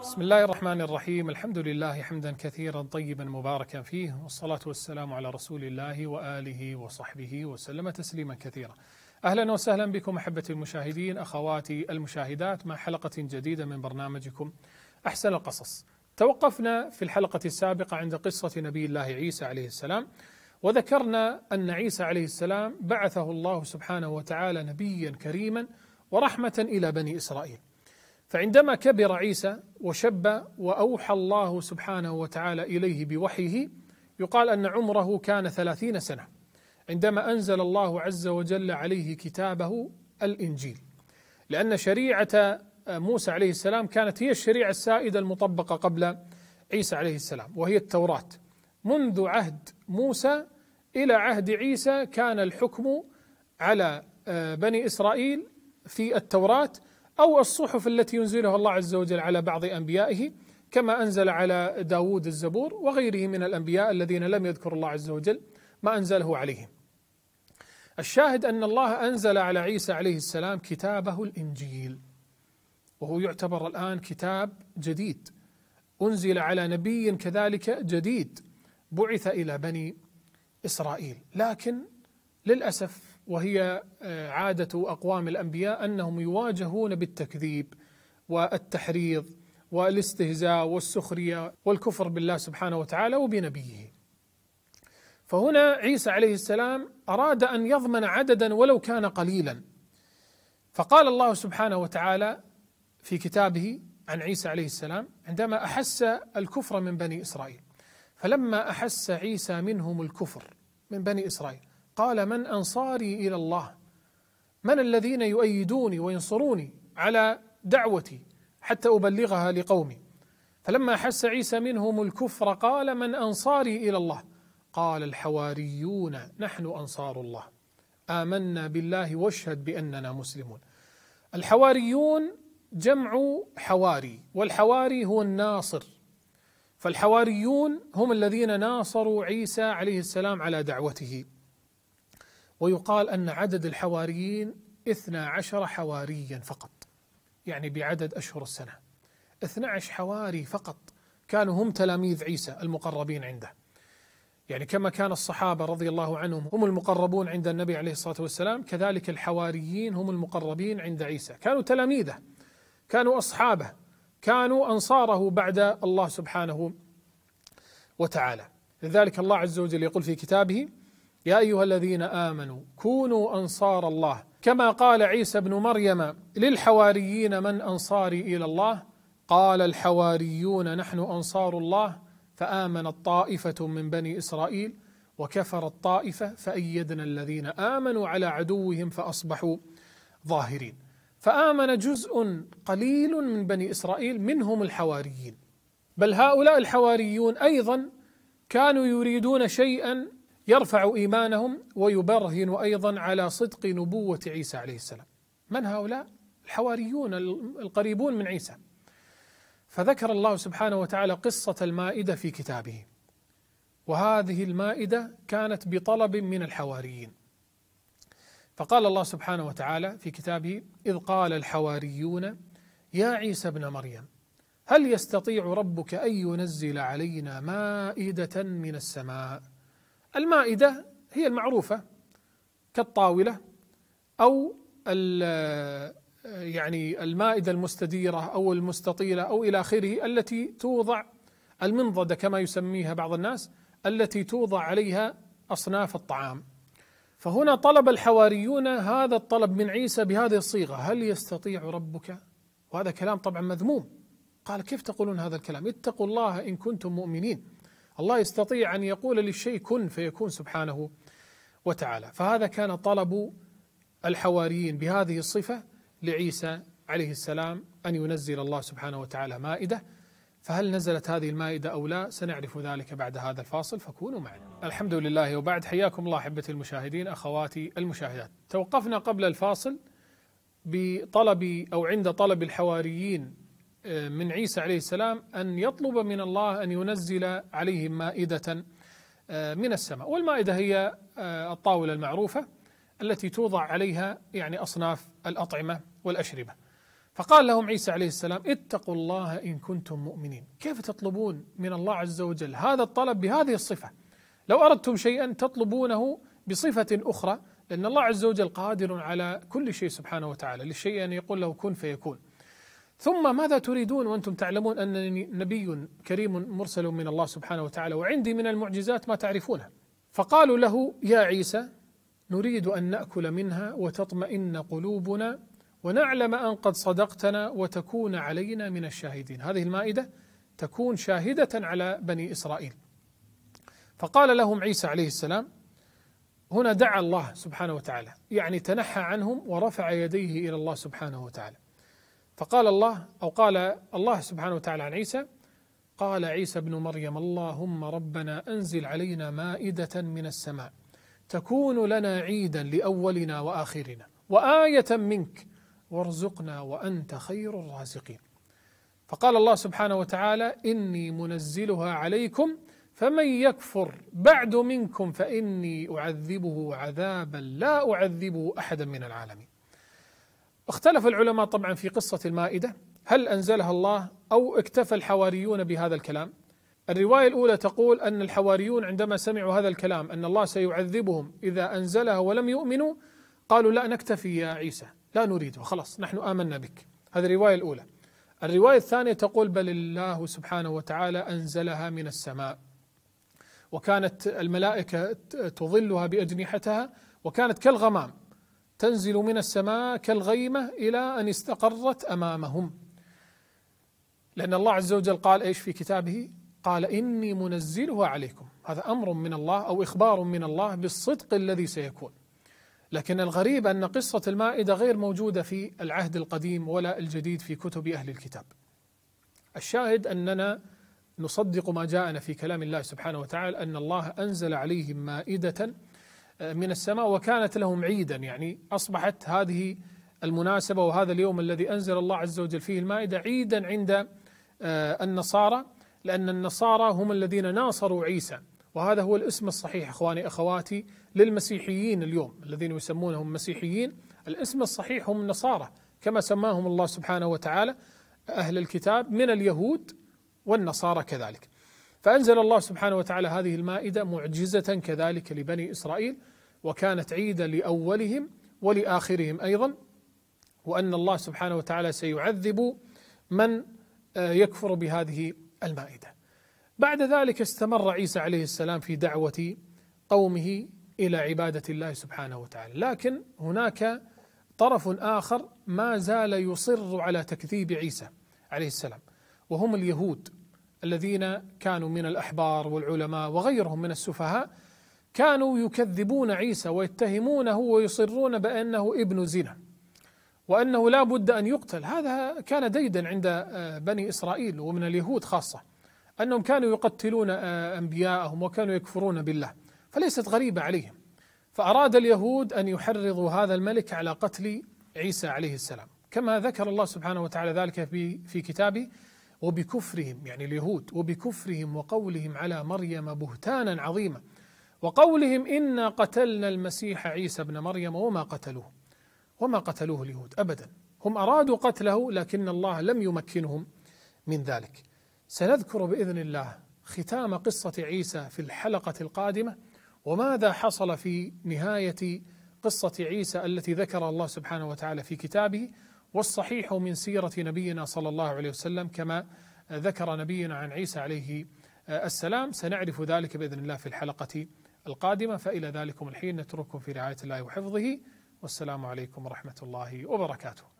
بسم الله الرحمن الرحيم الحمد لله حمدا كثيرا طيبا مباركا فيه والصلاة والسلام على رسول الله وآله وصحبه وسلم تسليما كثيرا أهلا وسهلا بكم أحبتي المشاهدين أخواتي المشاهدات مع حلقة جديدة من برنامجكم أحسن القصص توقفنا في الحلقة السابقة عند قصة نبي الله عيسى عليه السلام وذكرنا أن عيسى عليه السلام بعثه الله سبحانه وتعالى نبيا كريما ورحمة إلى بني إسرائيل فعندما كبر عيسى وشب وأوحى الله سبحانه وتعالى إليه بوحيه يقال أن عمره كان ثلاثين سنة عندما أنزل الله عز وجل عليه كتابه الإنجيل لأن شريعة موسى عليه السلام كانت هي الشريعة السائدة المطبقة قبل عيسى عليه السلام وهي التوراة منذ عهد موسى إلى عهد عيسى كان الحكم على آه، بني إسرائيل في التوراة أو الصحف التي ينزلها الله عز وجل على بعض أنبيائه كما أنزل على داود الزبور وغيره من الأنبياء الذين لم يذكر الله عز وجل ما أنزله عليهم الشاهد أن الله أنزل على عيسى عليه السلام كتابه الإنجيل وهو يعتبر الآن كتاب جديد أنزل على نبي كذلك جديد بعث إلى بني إسرائيل لكن للأسف وهي آه، عادة أقوام الأنبياء أنهم يواجهون بالتكذيب والتحريض والاستهزاء والسخرية والكفر بالله سبحانه وتعالى وبنبيه فهنا عيسى عليه السلام أراد أن يضمن عددا ولو كان قليلا فقال الله سبحانه وتعالى في كتابه عن عيسى عليه السلام عندما أحس الكفر من بني إسرائيل فلما أحس عيسى منهم الكفر من بني إسرائيل قال من انصاري الى الله من الذين يؤيدوني وينصروني على دعوتي حتى ابلغها لقومي فلما احس عيسى منهم الكفر قال من انصاري الى الله قال الحواريون نحن انصار الله امنا بالله واشهد باننا مسلمون الحواريون جمع حواري والحواري هو الناصر فالحواريون هم الذين ناصروا عيسى عليه السلام على دعوته ويقال أن عدد الحواريين اثنا عشر حواريا فقط يعني بعدد أشهر السنة اثنا عشر حواري فقط كانوا هم تلاميذ عيسى المقربين عنده يعني كما كان الصحابة رضي الله عنهم هم المقربون عند النبي عليه الصلاة والسلام كذلك الحواريين هم المقربين عند عيسى كانوا تلاميذه كانوا أصحابه كانوا أنصاره بعد الله سبحانه وتعالى لذلك الله عز وجل يقول في كتابه يا ايها الذين امنوا كونوا انصار الله كما قال عيسى بن مريم للحواريين من انصاري الى الله قال الحواريون نحن انصار الله فامنت طائفه من بني اسرائيل وكفرت طائفه فايدنا الذين امنوا على عدوهم فاصبحوا ظاهرين فامن جزء قليل من بني اسرائيل منهم الحواريين بل هؤلاء الحواريون ايضا كانوا يريدون شيئا يرفع إيمانهم ويبرهن أيضا على صدق نبوة عيسى عليه السلام من هؤلاء؟ الحواريون القريبون من عيسى فذكر الله سبحانه وتعالى قصة المائدة في كتابه وهذه المائدة كانت بطلب من الحواريين فقال الله سبحانه وتعالى في كتابه إذ قال الحواريون يا عيسى ابن مريم هل يستطيع ربك أن ينزل علينا مائدة من السماء المائدة هي المعروفة كالطاولة أو يعني المائدة المستديرة أو المستطيلة أو إلى آخره التي توضع المنضدة كما يسميها بعض الناس التي توضع عليها أصناف الطعام فهنا طلب الحواريون هذا الطلب من عيسى بهذه الصيغة هل يستطيع ربك وهذا كلام طبعا مذموم قال كيف تقولون هذا الكلام اتقوا الله إن كنتم مؤمنين الله يستطيع أن يقول للشيء كن فيكون سبحانه وتعالى فهذا كان طلب الحواريين بهذه الصفة لعيسى عليه السلام أن ينزل الله سبحانه وتعالى مائدة فهل نزلت هذه المائدة أو لا سنعرف ذلك بعد هذا الفاصل فكونوا معنا الحمد لله وبعد حياكم الله أحبتي المشاهدين أخواتي المشاهدات توقفنا قبل الفاصل بطلب أو عند طلب الحواريين آه، من عيسى عليه السلام أن يطلب من الله أن ينزل عليهم مائدة آه، من السماء والمائدة هي آه، الطاولة المعروفة التي توضع عليها يعني أصناف الأطعمة والأشربة فقال لهم عيسى عليه السلام اتقوا الله إن كنتم مؤمنين كيف تطلبون من الله عز وجل هذا الطلب بهذه الصفة لو أردتم شيئا تطلبونه بصفة أخرى لأن الله عز وجل قادر على كل شيء سبحانه وتعالى للشيء أن يقول له كن فيكون ثم ماذا تريدون وانتم تعلمون انني نبي كريم مرسل من الله سبحانه وتعالى وعندي من المعجزات ما تعرفونها فقالوا له يا عيسى نريد ان ناكل منها وتطمئن قلوبنا ونعلم ان قد صدقتنا وتكون علينا من الشاهدين هذه المائده تكون شاهده على بني اسرائيل فقال لهم عيسى عليه السلام هنا دعا الله سبحانه وتعالى يعني تنحى عنهم ورفع يديه الى الله سبحانه وتعالى فقال الله أو قال الله سبحانه وتعالى عن عيسى قال عيسى ابن مريم اللهم ربنا أنزل علينا مائدة من السماء تكون لنا عيدا لأولنا وآخرنا وآية منك وارزقنا وأنت خير الرازقين فقال الله سبحانه وتعالى إني منزلها عليكم فمن يكفر بعد منكم فإني أعذبه عذابا لا أعذبه أحدا من العالمين اختلف العلماء طبعا في قصة المائدة هل أنزلها الله أو اكتفى الحواريون بهذا الكلام الرواية الأولى تقول أن الحواريون عندما سمعوا هذا الكلام أن الله سيعذبهم إذا أنزلها ولم يؤمنوا قالوا لا نكتفي يا عيسى لا نريده خلاص نحن آمنا بك هذه الرواية الأولى الرواية الثانية تقول بل الله سبحانه وتعالى أنزلها من السماء وكانت الملائكة تظلها بأجنحتها وكانت كالغمام تنزل من السماء كالغيمة إلى أن استقرت أمامهم لأن الله عز وجل قال إيش في كتابه قال إني منزلها عليكم هذا أمر من الله أو إخبار من الله بالصدق الذي سيكون لكن الغريب أن قصة المائدة غير موجودة في العهد القديم ولا الجديد في كتب أهل الكتاب الشاهد أننا نصدق ما جاءنا في كلام الله سبحانه وتعالى أن الله أنزل عليهم مائدة آه، من السماء وكانت لهم عيدا يعني أصبحت هذه المناسبة وهذا اليوم الذي أنزل الله عز وجل فيه المائدة عيدا عند آه، النصارى لأن النصارى هم الذين ناصروا عيسى وهذا هو الاسم الصحيح اخواني اخواتي للمسيحيين اليوم الذين يسمونهم مسيحيين الاسم الصحيح هم النصارى كما سماهم الله سبحانه وتعالى اهل الكتاب من اليهود والنصارى كذلك. فأنزل الله سبحانه وتعالى هذه المائدة معجزة كذلك لبني إسرائيل وكانت عيدا لأولهم ولآخرهم أيضا وأن الله سبحانه وتعالى سيعذب من آه، يكفر بهذه المائدة بعد ذلك استمر عيسى عليه السلام في دعوة قومه إلى عبادة الله سبحانه وتعالى لكن هناك طرف آخر ما زال يصر على تكذيب عيسى عليه السلام وهم اليهود الذين كانوا من الأحبار والعلماء وغيرهم من السفهاء كانوا يكذبون عيسى ويتهمونه ويصرون بأنه ابن زنا وأنه لا بد أن يقتل هذا كان ديدا عند آه، بني إسرائيل ومن اليهود خاصة أنهم كانوا يقتلون آه، أنبياءهم وكانوا يكفرون بالله فليست غريبة عليهم فأراد اليهود أن يحرضوا هذا الملك على قتل عيسى عليه السلام كما ذكر الله سبحانه وتعالى ذلك في في كتابه وبكفرهم يعني اليهود وبكفرهم وقولهم على مريم بهتانا عظيما وقولهم انا قتلنا المسيح عيسى ابن مريم وما قتلوه وما قتلوه اليهود ابدا هم ارادوا قتله لكن الله لم يمكنهم من ذلك سنذكر باذن الله ختام قصه عيسى في الحلقه القادمه وماذا حصل في نهايه قصه عيسى التي ذكر الله سبحانه وتعالى في كتابه والصحيح من سيرة نبينا صلى الله عليه وسلم كما ذكر نبينا عن عيسى عليه السلام سنعرف ذلك بإذن الله في الحلقة القادمة فإلى ذلكم الحين نترككم في رعاية الله وحفظه والسلام عليكم ورحمة الله وبركاته